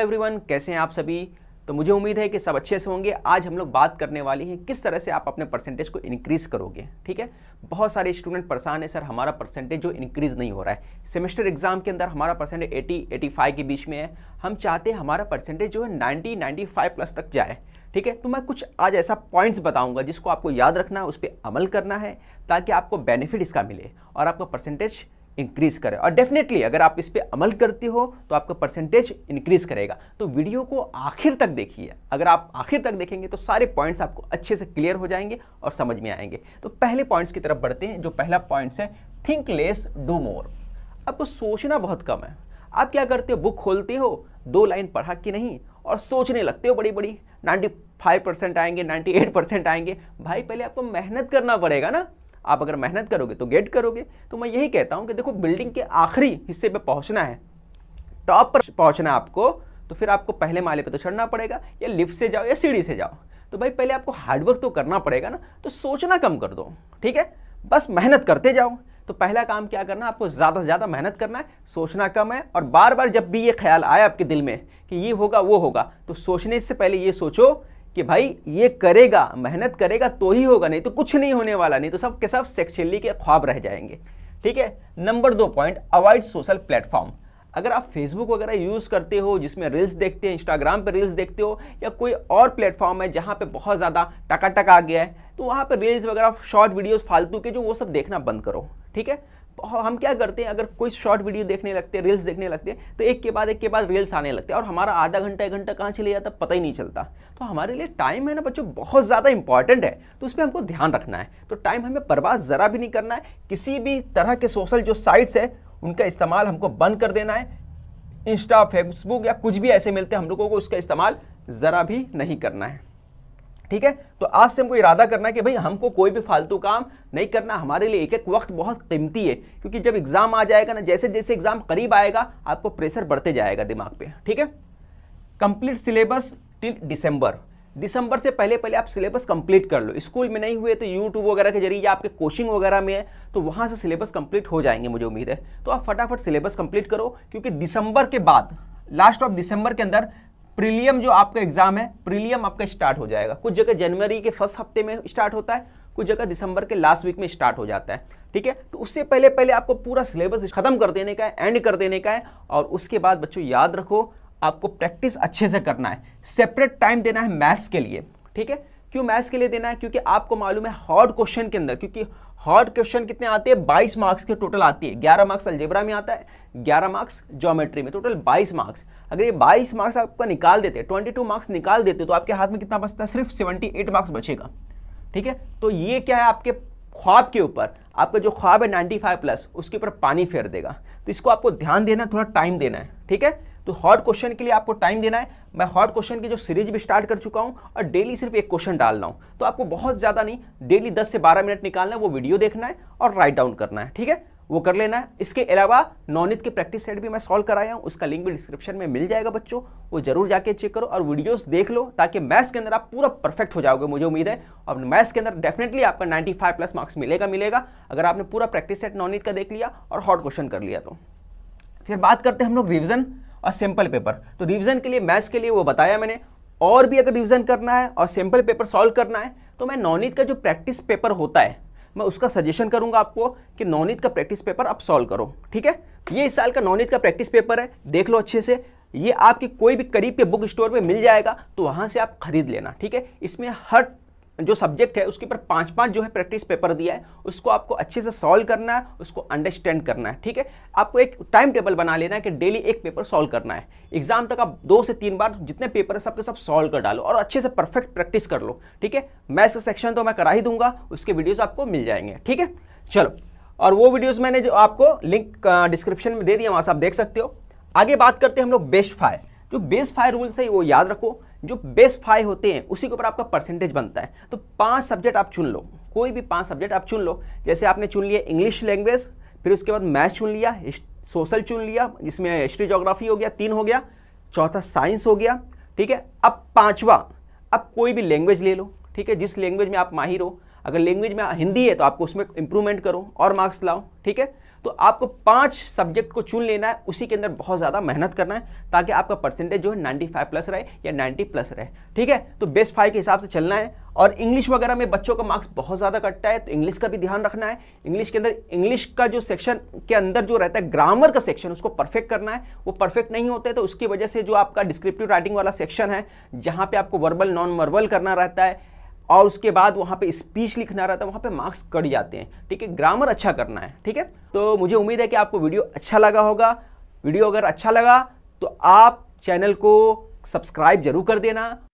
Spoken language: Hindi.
एवरीवन कैसे हैं आप सभी तो मुझे उम्मीद है कि सब अच्छे से होंगे आज हम लोग बात करने वाले हैं किस तरह से आप अपने परसेंटेज को इंक्रीज़ करोगे ठीक है बहुत सारे स्टूडेंट परेशान हैं सर हमारा परसेंटेज जो इंक्रीज़ नहीं हो रहा है सेमेस्टर एग्जाम के अंदर हमारा परसेंटेज 80 85 के बीच में है हम चाहते हैं हमारा परसेंटेज जो है नाइन्टी फाइव प्लस तक जाए ठीक है तो मैं कुछ आज ऐसा पॉइंट्स बताऊँगा जिसको आपको याद रखना है उस पर अमल करना है ताकि आपको बेनिफिट इसका मिले और आपका परसेंटेज इंक्रीज़ करें और डेफिनेटली अगर आप इस पर अमल करते हो तो आपका परसेंटेज इंक्रीज़ करेगा तो वीडियो को आखिर तक देखिए अगर आप आखिर तक देखेंगे तो सारे पॉइंट्स आपको अच्छे से क्लियर हो जाएंगे और समझ में आएंगे तो पहले पॉइंट्स की तरफ बढ़ते हैं जो पहला पॉइंट्स है थिंक लेस डू मोर आपको सोचना बहुत कम है आप क्या करते हो बुक खोलते हो दो लाइन पढ़ा कि नहीं और सोचने लगते हो बड़ी बड़ी नाइन्टी फाइव परसेंट आएंगे नाइन्टी एट परसेंट आएंगे भाई पहले आपको मेहनत करना पड़ेगा ना आप अगर मेहनत करोगे तो गेट करोगे तो मैं यही कहता हूँ कि देखो बिल्डिंग के आखिरी हिस्से पे पहुँचना है टॉप पर पहुँचना है आपको तो फिर आपको पहले माले पे तो चढ़ना पड़ेगा या लिफ्ट से जाओ या सीढ़ी से जाओ तो भाई पहले आपको हार्डवर्क तो करना पड़ेगा ना तो सोचना कम कर दो ठीक है बस मेहनत करते जाओ तो पहला काम क्या करना आपको ज़्यादा से ज़्यादा मेहनत करना है सोचना कम है और बार बार जब भी ये ख्याल आए आपके दिल में कि ये होगा वो होगा तो सोचने से पहले ये सोचो कि भाई ये करेगा मेहनत करेगा तो ही होगा नहीं तो कुछ नहीं होने वाला नहीं तो सब के सब सेक्सुअली के ख्वाब रह जाएंगे ठीक है नंबर दो पॉइंट अवॉइड सोशल प्लेटफॉर्म अगर आप फेसबुक वगैरह यूज़ करते हो जिसमें रील्स देखते हैं इंस्टाग्राम पर रील्स देखते हो या कोई और प्लेटफॉर्म है जहाँ पे बहुत ज़्यादा टका टका आ गया है तो वहाँ पर रील्स वगैरह शॉर्ट वीडियोस फालतू के जो वो सब देखना बंद करो ठीक है हम क्या करते हैं अगर कोई शॉर्ट वीडियो देखने लगते हैं रील्स देखने लगते हैं तो एक के बाद एक के बाद रील्स आने लगते हैं और हमारा आधा घंटा एक घंटा कहाँ चले जाता पता ही नहीं चलता तो हमारे लिए टाइम है ना बच्चों बहुत ज़्यादा इंपॉर्टेंट है तो उस पर हमको ध्यान रखना है तो टाइम हमें बर्बाद ज़रा भी नहीं करना है किसी भी तरह के सोशल जो साइट्स है उनका इस्तेमाल हमको बंद कर देना है इंस्टा फेसबुक या कुछ भी ऐसे मिलते हैं हम लोगों को उसका इस्तेमाल ज़रा भी नहीं करना है ठीक है तो आज से हमको इरादा करना है कि भाई हमको कोई भी फालतू काम नहीं करना हमारे लिए एक एक वक्त बहुत कीमती है क्योंकि जब एग्जाम आ जाएगा ना जैसे जैसे एग्जाम करीब आएगा आपको प्रेशर बढ़ते जाएगा दिमाग पे ठीक है कंप्लीट सिलेबस टिल दिसंबर दिसंबर से पहले पहले आप सिलेबस कंप्लीट कर लो स्कूल में नहीं हुए तो यूट्यूब वगैरह के जरिए आपके कोचिंग वगैरह में है तो वहाँ से सिलेबस कंप्लीट हो जाएंगे मुझे उम्मीद है तो आप फटाफट सिलेबस कंप्लीट करो क्योंकि दिसंबर के बाद लास्ट ऑफ दिसंबर के अंदर प्रीलियम जो आपका एग्जाम है प्रीलियम आपका स्टार्ट हो जाएगा कुछ जगह जनवरी के फर्स्ट हफ्ते में स्टार्ट होता है कुछ जगह दिसंबर के लास्ट वीक में स्टार्ट हो जाता है ठीक है तो उससे पहले पहले आपको पूरा सिलेबस खत्म कर देने का है एंड कर देने का है और उसके बाद बच्चों याद रखो आपको प्रैक्टिस अच्छे से करना है सेपरेट टाइम देना है मैथ्स के लिए ठीक है क्यों मैथ्स के लिए देना है क्योंकि आपको मालूम है हॉट क्वेश्चन के अंदर क्योंकि हॉट क्वेश्चन कितने आते हैं 22 मार्क्स के टोटल आती है 11 मार्क्स अल्जेब्रा में आता है 11 मार्क्स ज्योमेट्री में टोटल 22 मार्क्स अगर ये 22 मार्क्स आपका निकाल देते ट्वेंटी टू मार्क्स निकाल देते तो आपके हाथ में कितना बचता है सिर्फ एट मार्क्स बचेगा ठीक है तो ये क्या है आपके ख्वाब के ऊपर आपका जो ख्वाब है फाइव प्लस उसके ऊपर पानी फेर देगा तो इसको आपको ध्यान देना थोड़ा टाइम देना है ठीक है तो हॉट क्वेश्चन के लिए आपको टाइम देना है मैं हॉट क्वेश्चन की जो सीरीज भी स्टार्ट कर चुका हूँ और डेली सिर्फ एक क्वेश्चन डाल रहा हूँ तो आपको बहुत ज़्यादा नहीं डेली दस से बारह मिनट निकालना है वो वीडियो देखना है और राइट डाउन करना है ठीक है वो कर लेना है इसके अलावा नॉनित के प्रैक्टिस सेट भी मैं सॉल्व कराया हूँ उसका लिंक भी डिस्क्रिप्शन में मिल जाएगा बच्चों वो जरूर जाके चेक करो और वीडियोस देख लो ताकि मैथ्स के अंदर आप पूरा परफेक्ट हो जाओगे मुझे उम्मीद है और मैथ्स के अंदर डेफिनेटली आपका 95 प्लस मार्क्स मिलेगा मिलेगा अगर आपने पूरा प्रैक्टिस सेट नॉनित का देख लिया और हॉट क्वेश्चन कर लिया तो फिर बात करते हैं हम लोग रिविजन और सिंपल पेपर तो रिविज़न के लिए मैथ्स के लिए वो बताया मैंने और भी अगर रिविज़न करना है और सिंपल पेपर सॉल्व करना है तो मैं नौनीत का जो प्रैक्टिस पेपर होता है मैं उसका सजेशन करूंगा आपको कि नौनीत का प्रैक्टिस पेपर आप सॉल्व करो ठीक है ये इस साल का नौनीत का प्रैक्टिस पेपर है देख लो अच्छे से ये आपकी कोई भी करीब के बुक स्टोर में मिल जाएगा तो वहाँ से आप खरीद लेना ठीक है इसमें हर जो सब्जेक्ट है उसके ऊपर पांच पांच जो है प्रैक्टिस पेपर दिया है उसको आपको अच्छे से सॉल्व करना है उसको अंडरस्टैंड करना है ठीक है आपको एक टाइम टेबल बना लेना है कि डेली एक पेपर सॉल्व करना है एग्जाम तक आप दो से तीन बार जितने पेपर है सबके सब सॉल्व कर डालो और अच्छे से परफेक्ट प्रैक्टिस कर लो ठीक है मैथ्स सेक्शन तो मैं करा ही दूंगा उसके वीडियोज़ आपको मिल जाएंगे ठीक है चलो और वो वीडियोज़ मैंने जो आपको लिंक डिस्क्रिप्शन में दे दिया वहां से आप देख सकते हो आगे बात करते हैं हम लोग बेस्ट फायर जो बेस्ट फायर रूल्स है वो याद रखो जो बेस्ट फाइव होते हैं उसी के ऊपर आपका परसेंटेज बनता है तो पांच सब्जेक्ट आप चुन लो कोई भी पांच सब्जेक्ट आप चुन लो जैसे आपने चुन लिया इंग्लिश लैंग्वेज फिर उसके बाद मैथ्स चुन लिया सोशल चुन लिया जिसमें हिस्ट्री जोग्राफी हो गया तीन हो गया चौथा साइंस हो गया ठीक है अब पाँचवा अब कोई भी लैंग्वेज ले लो ठीक है जिस लैंग्वेज में आप माहिर हो अगर लैंग्वेज में हिंदी है तो आपको उसमें इंप्रूवमेंट करो और मार्क्स लाओ ठीक है तो आपको पांच सब्जेक्ट को चुन लेना है उसी के अंदर बहुत ज़्यादा मेहनत करना है ताकि आपका परसेंटेज जो है 95 प्लस रहे या 90 प्लस रहे ठीक है तो बेस्ट फाइव के हिसाब से चलना है और इंग्लिश वगैरह में बच्चों का मार्क्स बहुत ज़्यादा कटता है तो इंग्लिश का भी ध्यान रखना है इंग्लिश के अंदर इंग्लिश का जो सेक्शन के अंदर जो रहता है ग्रामर का सेक्शन उसको परफेक्ट करना है वो परफेक्ट नहीं होते तो उसकी वजह से जो आपका डिस्क्रिप्टिव राइटिंग वाला सेक्शन है जहाँ पर आपको वर्बल नॉन वर्बल करना रहता है और उसके बाद वहाँ पे स्पीच लिखना रहता है वहाँ पे मार्क्स कट जाते हैं ठीक है ग्रामर अच्छा करना है ठीक है तो मुझे उम्मीद है कि आपको वीडियो अच्छा लगा होगा वीडियो अगर अच्छा लगा तो आप चैनल को सब्सक्राइब जरूर कर देना